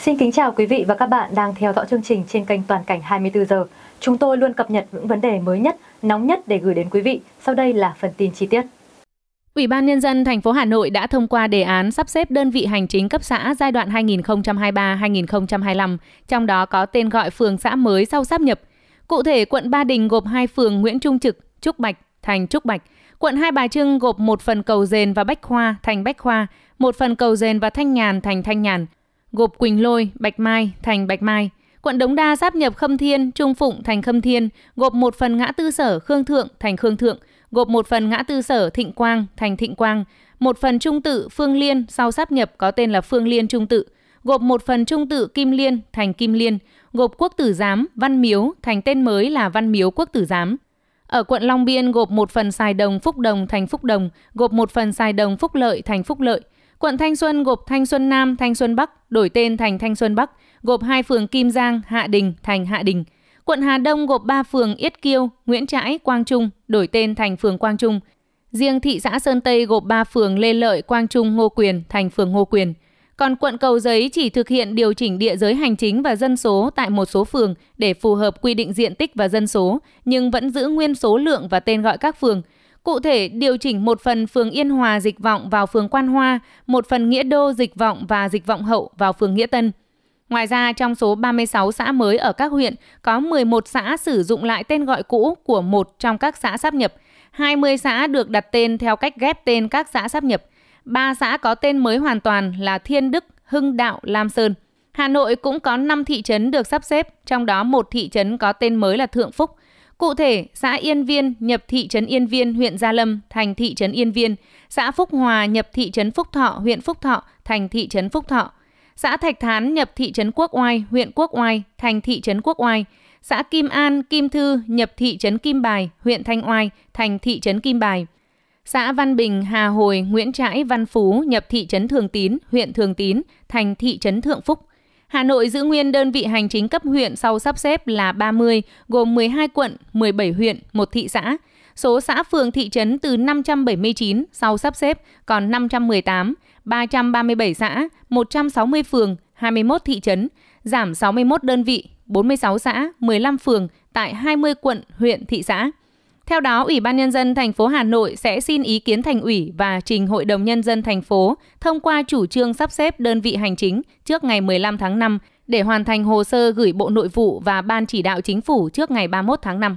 Xin kính chào quý vị và các bạn đang theo dõi chương trình trên kênh Toàn cảnh 24 giờ. Chúng tôi luôn cập nhật những vấn đề mới nhất, nóng nhất để gửi đến quý vị. Sau đây là phần tin chi tiết. Ủy ban Nhân dân thành phố Hà Nội đã thông qua đề án sắp xếp đơn vị hành chính cấp xã giai đoạn 2023-2025, trong đó có tên gọi phường xã mới sau sắp nhập. Cụ thể, quận Ba Đình gộp hai phường Nguyễn Trung Trực, Trúc Bạch, thành Trúc Bạch. Quận Hai Bà Trưng gộp một phần cầu dền và Bách Khoa, thành Bách Khoa, một phần cầu dền và Thanh Nhàn, thành Thanh Nhàn gộp Quỳnh Lôi, Bạch Mai thành Bạch Mai. Quận Đống Đa sáp nhập Khâm Thiên, Trung Phụng thành Khâm Thiên, gộp một phần ngã tư sở Khương Thượng thành Khương Thượng, gộp một phần ngã tư sở Thịnh Quang thành Thịnh Quang, một phần trung tự Phương Liên sau sáp nhập có tên là Phương Liên Trung tự, gộp một phần trung tự Kim Liên thành Kim Liên, gộp quốc tử giám Văn Miếu thành tên mới là Văn Miếu quốc tử giám. Ở quận Long Biên gộp một phần Sài Đồng Phúc Đồng thành Phúc Đồng, gộp một phần Sài Đồng Phúc Lợi thành Phúc Lợi, Quận Thanh Xuân gộp Thanh Xuân Nam, Thanh Xuân Bắc, đổi tên thành Thanh Xuân Bắc, gộp hai phường Kim Giang, Hạ Đình thành Hạ Đình. Quận Hà Đông gộp 3 phường Yết Kiêu, Nguyễn Trãi, Quang Trung, đổi tên thành phường Quang Trung. Riêng thị xã Sơn Tây gộp 3 phường Lê Lợi, Quang Trung, Ngô Quyền thành phường Ngô Quyền. Còn quận Cầu Giấy chỉ thực hiện điều chỉnh địa giới hành chính và dân số tại một số phường để phù hợp quy định diện tích và dân số, nhưng vẫn giữ nguyên số lượng và tên gọi các phường – Cụ thể, điều chỉnh một phần phường Yên Hòa dịch vọng vào phường Quan Hoa, một phần Nghĩa Đô dịch vọng và dịch vọng hậu vào phường Nghĩa Tân. Ngoài ra, trong số 36 xã mới ở các huyện, có 11 xã sử dụng lại tên gọi cũ của một trong các xã sắp nhập, 20 xã được đặt tên theo cách ghép tên các xã sắp nhập, 3 xã có tên mới hoàn toàn là Thiên Đức, Hưng Đạo, Lam Sơn. Hà Nội cũng có 5 thị trấn được sắp xếp, trong đó một thị trấn có tên mới là Thượng Phúc, Cụ thể, xã Yên Viên nhập thị trấn Yên Viên, huyện Gia Lâm thành thị trấn Yên Viên, xã Phúc Hòa nhập thị trấn Phúc Thọ, huyện Phúc Thọ thành thị trấn Phúc Thọ, xã Thạch Thán nhập thị trấn Quốc Oai, huyện Quốc Oai thành thị trấn Quốc Oai, xã Kim An, Kim Thư nhập thị trấn Kim Bài, huyện Thanh Oai thành thị trấn Kim Bài. Xã Văn Bình, Hà Hồi, Nguyễn Trãi, Văn Phú nhập thị trấn Thường Tín, huyện Thường Tín thành thị trấn Thượng Phúc. Hà Nội giữ nguyên đơn vị hành chính cấp huyện sau sắp xếp là 30, gồm 12 quận, 17 huyện, một thị xã. Số xã phường thị trấn từ 579 sau sắp xếp còn 518, 337 xã, 160 phường, 21 thị trấn, giảm 61 đơn vị, 46 xã, 15 phường tại 20 quận, huyện, thị xã. Theo đó, Ủy ban nhân dân thành phố Hà Nội sẽ xin ý kiến thành ủy và trình Hội đồng nhân dân thành phố thông qua chủ trương sắp xếp đơn vị hành chính trước ngày 15 tháng 5 để hoàn thành hồ sơ gửi Bộ Nội vụ và Ban chỉ đạo chính phủ trước ngày 31 tháng 5.